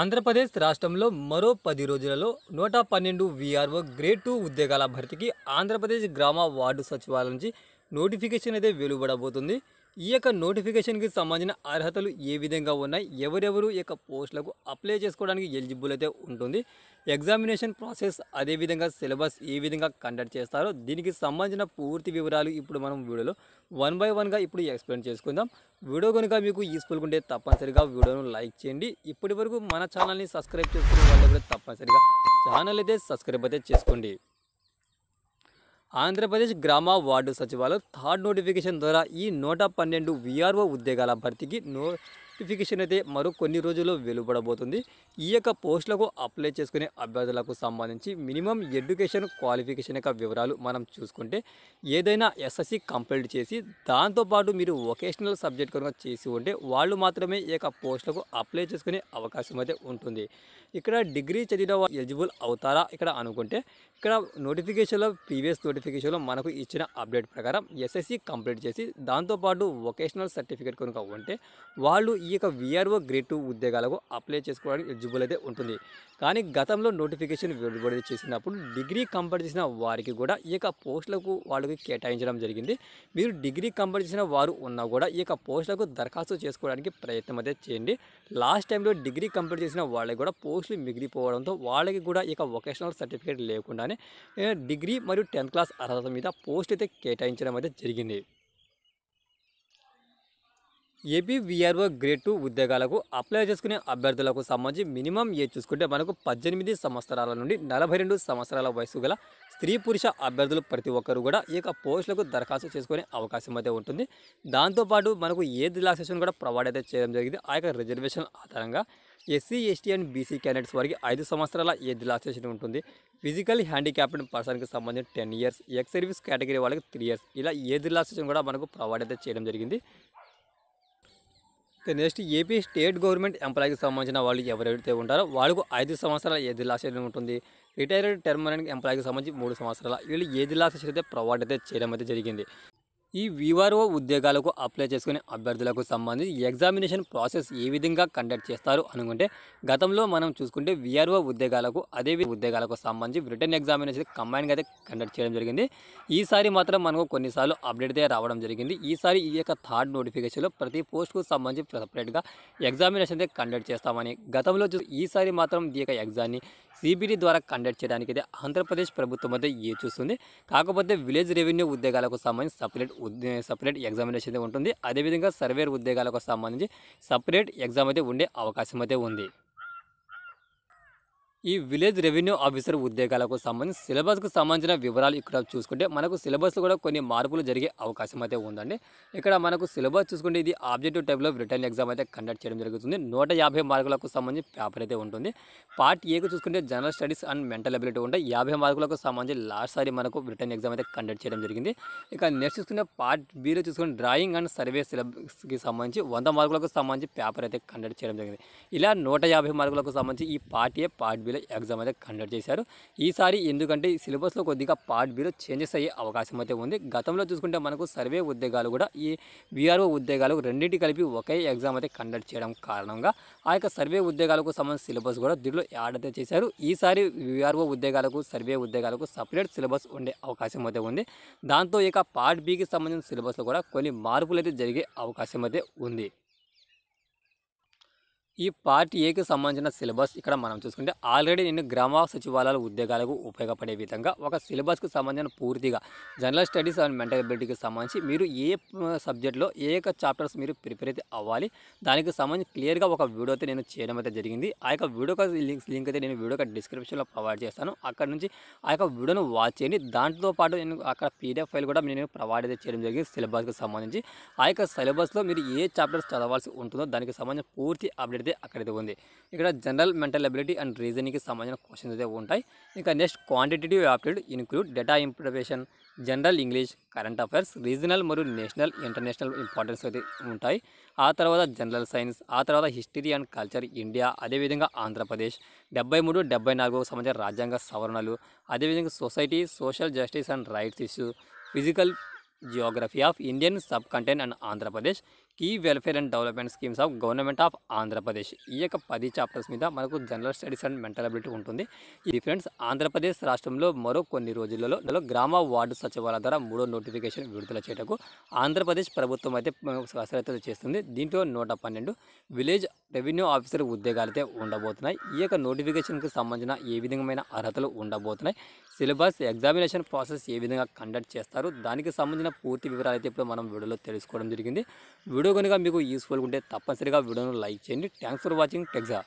ఆంధ్రప్రదేశ్ రాష్ట్రంలో మరో పది రోజులలో నూట పన్నెండు వీఆర్ఓ గ్రేడ్ టూ ఉద్యోగాల భర్తీకి ఆంధ్రప్రదేశ్ గ్రామ వార్డు సచివాలయం నుంచి నోటిఫికేషన్ అయితే వెలువడబోతుంది ఈ యొక్క నోటిఫికేషన్కి సంబంధించిన అర్హతలు ఏ విధంగా ఉన్నాయి ఎవరెవరు ఈ యొక్క పోస్టులకు అప్లై చేసుకోవడానికి ఎలిజిబుల్ అయితే ఉంటుంది ఎగ్జామినేషన్ ప్రాసెస్ అదేవిధంగా సిలబస్ ఏ విధంగా కండక్ట్ చేస్తారో దీనికి సంబంధించిన పూర్తి వివరాలు ఇప్పుడు మనం వీడియోలో వన్ బై వన్గా ఇప్పుడు ఎక్స్ప్లెయిన్ చేసుకుందాం వీడియో కనుక మీకు యూస్ఫుల్గా ఉంటే తప్పనిసరిగా వీడియోను లైక్ చేయండి ఇప్పటి మన ఛానల్ని సబ్స్క్రైబ్ చేసుకునే వాళ్ళు కూడా తప్పనిసరిగా ఛానల్ అయితే సబ్స్క్రైబ్ అయితే చేసుకోండి ఆంధ్రప్రదేశ్ గ్రామ వార్డు సచివాలయం థర్డ్ నోటిఫికేషన్ ద్వారా ఈ నూట పన్నెండు విఆర్ఓ ఉద్యోగాల భర్తీకి నో నోటిఫికేషన్ అయితే మరో కొన్ని రోజుల్లో వెలువడబోతుంది ఈ యొక్క పోస్టులకు అప్లై చేసుకునే అభ్యర్థులకు సంబంధించి మినిమం ఎడ్యుకేషన్ క్వాలిఫికేషన్ యొక్క వివరాలు మనం చూసుకుంటే ఏదైనా ఎస్ఎస్సి కంప్లీట్ చేసి దాంతోపాటు మీరు వొకేషనల్ సబ్జెక్ట్ కనుక చేసి ఉంటే వాళ్ళు మాత్రమే ఈ యొక్క పోస్టులకు అప్లై చేసుకునే అవకాశం అయితే ఉంటుంది ఇక్కడ డిగ్రీ చదివిన ఎలిజిబుల్ అవుతారా ఇక్కడ అనుకుంటే ఇక్కడ నోటిఫికేషన్లో ప్రీవియస్ నోటిఫికేషన్లో మనకు ఇచ్చిన అప్డేట్ ప్రకారం ఎస్ఎస్సి కంప్లీట్ చేసి దాంతోపాటు వొకేషనల్ సర్టిఫికేట్ కనుక ఉంటే వాళ్ళు ఈ యొక్క విఆర్ఓ గ్రేడ్ టూ ఉద్యోగాలకు అప్లై చేసుకోవడానికి ఎలిజిబుల్ అయితే ఉంటుంది కానీ గతంలో నోటిఫికేషన్ విడుదల చేసినప్పుడు డిగ్రీ కంప్లీట్ చేసిన వారికి కూడా ఈ యొక్క పోస్టులకు వాళ్ళకి కేటాయించడం జరిగింది మీరు డిగ్రీ కంప్లీట్ చేసిన వారు ఉన్నా కూడా ఈ యొక్క పోస్టులకు దరఖాస్తు చేసుకోవడానికి ప్రయత్నం అయితే చేయండి లాస్ట్ టైంలో డిగ్రీ కంప్లీట్ చేసిన వాళ్ళకి కూడా పోస్టులు మిగిలిపోవడంతో వాళ్ళకి కూడా ఈ వొకేషనల్ సర్టిఫికేట్ లేకుండానే డిగ్రీ మరియు టెన్త్ క్లాస్ అర్హత మీద పోస్ట్ అయితే కేటాయించడం అయితే జరిగింది ఏపీ విఆర్ఓ గ్రేడ్ టూ ఉద్యోగాలకు అప్లై చేసుకునే అభ్యర్థులకు సంబంధించి మినిమం ఏ చూసుకుంటే మనకు పద్దెనిమిది సంవత్సరాల నుండి నలభై రెండు సంవత్సరాల వయసు గల స్త్రీ పురుష అభ్యర్థులు ప్రతి ఒక్కరు కూడా ఈ యొక్క పోస్టులకు దరఖాస్తు చేసుకునే అవకాశం అయితే ఉంటుంది దాంతోపాటు మనకు ఏ రిలాక్సేషన్ కూడా ప్రొవైడ్ అయితే చేయడం జరిగింది ఆ యొక్క రిజర్వేషన్ ఆధారంగా SC ST and BC candidates వారికి ఐదు సంవత్సరాల ఏజ్ రిలాక్సేషన్ ఉంటుంది ఫిజికల్ హ్యాండిక్యాప్డ్ పర్సన్కి సంబంధించి ten years ex service category వాళ్ళకి త్రీ ఇయర్స్ ఇలా ఏజ్ రిలాక్సేషన్ కూడా మనకు ప్రొవైడ్ అయితే చేయడం జరిగింది నెక్స్ట్ ఏపీ స్టేట్ గవర్నమెంట్ ఎంప్లాయీకి సంబంధించిన వాళ్ళు ఎవరైతే ఉంటారో వాళ్ళకు ఐదు సంవత్సరాల ఏది లాస్ట్ ఉంటుంది రిటైర్డ్ టెర్మనెంట్ ఎంప్లాయీకి సంబంధించి మూడు సంవత్సరాల వీళ్ళు ఏది లాస్ట్ అయితే ప్రొవైడ్ అయితే చేయడం అయితే జరిగింది ఈ విఆర్ఓ ఉద్యోగాలకు అప్లై చేసుకునే అభ్యర్థులకు సంబంధించి ఎగ్జామినేషన్ ప్రాసెస్ ఏ విధంగా కండక్ట్ చేస్తారు అనుకుంటే గతంలో మనం చూసుకుంటే వీఆర్ఓ ఉద్యోగాలకు అదే ఉద్యోగాలకు సంబంధించి రిటర్న్ ఎగ్జామినేషన్ కంబైన్గా అయితే కండక్ట్ చేయడం జరిగింది ఈసారి మాత్రం మనకు కొన్నిసార్లు అప్డేట్ అయితే రావడం జరిగింది ఈసారి ఈ యొక్క థర్డ్ నోటిఫికేషన్లో ప్రతి పోస్ట్కు సంబంధించి సపరేట్గా ఎగ్జామినేషన్ అయితే కండక్ట్ చేస్తామని గతంలో చూసి ఈసారి మాత్రం ఈ యొక్క ఎగ్జామ్ని సిబిడి ద్వారా కండక్ట్ చేయడానికి అయితే ఆంధ్రప్రదేశ్ ప్రభుత్వం అయితే ఏ చూస్తుంది కాకపోతే విలేజ్ రెవెన్యూ ఉద్యోగాలకు సంబంధించి సపరేట్ సపరేట్ ఎగ్జామినేషన్ అయితే ఉంటుంది అదేవిధంగా సర్వేర్ ఉద్యోగాలకు సంబంధించి సపరేట్ ఎగ్జామ్ అయితే ఉండే అవకాశం అయితే ఉంది ఈ విలేజ్ రెవెన్యూ ఆఫీసర్ ఉద్యోగాలకు సంబంధించి సిలబస్కు సంబంధించిన వివరాలు ఇక్కడ చూసుకుంటే మనకు సిలబస్లో కూడా కొన్ని మార్పులు జరిగే అవకాశం అయితే ఉందండి ఇక్కడ మనకు సిలబస్ చూసుకుంటే ఇది ఆబ్జెక్టివ్ టైప్లో రిటర్న్ ఎగ్జామ్ అయితే కండక్ట్ చేయడం జరుగుతుంది నూట యాభై మార్కులకు సంబంధించి పేపర్ అయితే ఉంటుంది పార్ట్ ఏకు చూసుకుంటే general studies and mental ability ఉంటాయి యాభై మార్కులకు సంబంధించి లాస్ట్ సారి మనకు రిటర్న్ ఎగ్జామ్ అయితే కండక్ట్ చేయడం జరిగింది ఇక నెక్స్ట్ చూసుకుంటే పార్ట్ బీలో చూసుకుంటే డ్రాయింగ్ అండ్ సర్వే సిలబస్కి సంబంధించి వంద మార్కులకు సంబంధించి పేపర్ అయితే కండక్ట్ చేయడం జరిగింది ఇలా నూట యాభై మార్కులకు సంబంధించి ఈ part A part B village exam అయితే కండక్ట్ చేశారు ఈసారి ఎందుకంటే సిలబస్లో కొద్దిగా పార్ట్ బీలో చేంజెస్ అయ్యే అవకాశం అయితే ఉంది గతంలో చూసుకుంటే మనకు సర్వే ఉద్యోగాలు కూడా ఈ వీఆర్ఓ ఉద్యోగాలు రెండింటి కలిపి ఒకే ఎగ్జామ్ అయితే కండక్ట్ చేయడం కారణంగా ఆ యొక్క సర్వే ఉద్యోగాలకు సంబంధించిన సిలబస్ కూడా దీనిలో యాడ్ అయితే చేశారు ఈసారి వీఆర్ఓ ఉద్యోగాలకు సర్వే ఉద్యోగాలకు సపరేట్ సిలబస్ ఉండే అవకాశం అయితే ఉంది దాంతో ఇక పార్ట్ బీకి సంబంధించిన సిలబస్లో కూడా కొన్ని మార్పులు అయితే జరిగే అవకాశం అయితే ఉంది ఈ పార్ట్ ఏకి సంబంధించిన సిలబస్ ఇక్కడ మనం చూసుకుంటే ఆల్రెడీ నేను గ్రామ సచివాలయాల ఉద్యోగాలకు ఉపయోగపడే విధంగా ఒక సిలబస్కి సంబంధించిన పూర్తిగా జనరల్ స్టడీస్ అండ్ మెంటల్ అబిలిటీకి సంబంధించి మీరు ఏ సబ్జెక్ట్లో ఏ చాప్టర్స్ మీరు ప్రిపేర్ అయితే అవ్వాలి దానికి సంబంధించి క్లియర్గా ఒక వీడియో అయితే నేను చేయడం అయితే జరిగింది ఆ యొక్క వీడియో లింక్స్ లింక్ అయితే నేను వీడియో డిస్క్రిప్షన్లో ప్రొవైడ్ చేస్తాను అక్కడ నుంచి ఆ యొక్క వీడియోను వాచ్ చేయండి దాంతో పాటు నేను అక్కడ పీడిఎఫ్ ఫైల్ కూడా నేను ప్రొవైడ్ అయితే చేయడం జరిగింది సిలబస్కి సంబంధించి ఆ యొక్క సిలబస్లో మీరు ఏ చాప్టర్స్ చదవాల్సి ఉంటుందో దానికి సంబంధించి పూర్తి అప్డేట్ అక్కడ అక్కడైతే ఉంది ఇక్కడ జనరల్ మెంటల్ అబిలిటీ అండ్ రీజనింగ్కి సంబంధించిన క్వశ్చన్స్ అయితే ఉంటాయి ఇంకా next quantitative aptitude include data interpretation general English current affairs regional మరియు నేషనల్ ఇంటర్నేషనల్ ఇంపార్టెన్స్ అయితే ఉంటాయి ఆ తర్వాత జనరల్ సైన్స్ ఆ తర్వాత హిస్టరీ అండ్ కల్చర్ ఇండియా అదేవిధంగా ఆంధ్రప్రదేశ్ డెబ్బై మూడు డెబ్బై నాలుగు సంబంధించిన రాజ్యాంగ సవరణలు అదేవిధంగా society social justice and rights issue physical geography of Indian subcontinent and Andhra Pradesh కీ welfare and development schemes of government of Andhra Pradesh ఈ యొక్క పది చాప్టర్స్ మీద మనకు general studies and mental ability ఉంటుంది ఇది ఫ్రెండ్స్ ఆంధ్రప్రదేశ్ రాష్ట్రంలో మరో కొన్ని రోజులలో గ్రామ వార్డు సచివాలయ ద్వారా మూడో నోటిఫికేషన్ విడుదల చేయటకు ఆంధ్రప్రదేశ్ ప్రభుత్వం అయితే కసరత్తు చేస్తుంది దీంట్లో నూట పన్నెండు విలేజ్ రెవెన్యూ ఆఫీసర్ ఉద్యోగాలైతే ఉండబోతున్నాయి ఈ యొక్క నోటిఫికేషన్కి సంబంధించిన ఏ విధమైన అర్హతలు ఉండబోతున్నాయి సిలబస్ ఎగ్జామినేషన్ ప్రాసెస్ ఏ విధంగా కండక్ట్ చేస్తారు దానికి సంబంధించిన పూర్తి వివరాలు అయితే ఇప్పుడు మనం విడుదల తెలుసుకోవడం జరిగింది వీడియో కనుక మీకు యూస్ఫుల్గా ఉంటే తప్పనిసరిగా వీడియోను లైక్ చేయండి థ్యాంక్స్ ఫర్ వాచింగ్ టెక్సా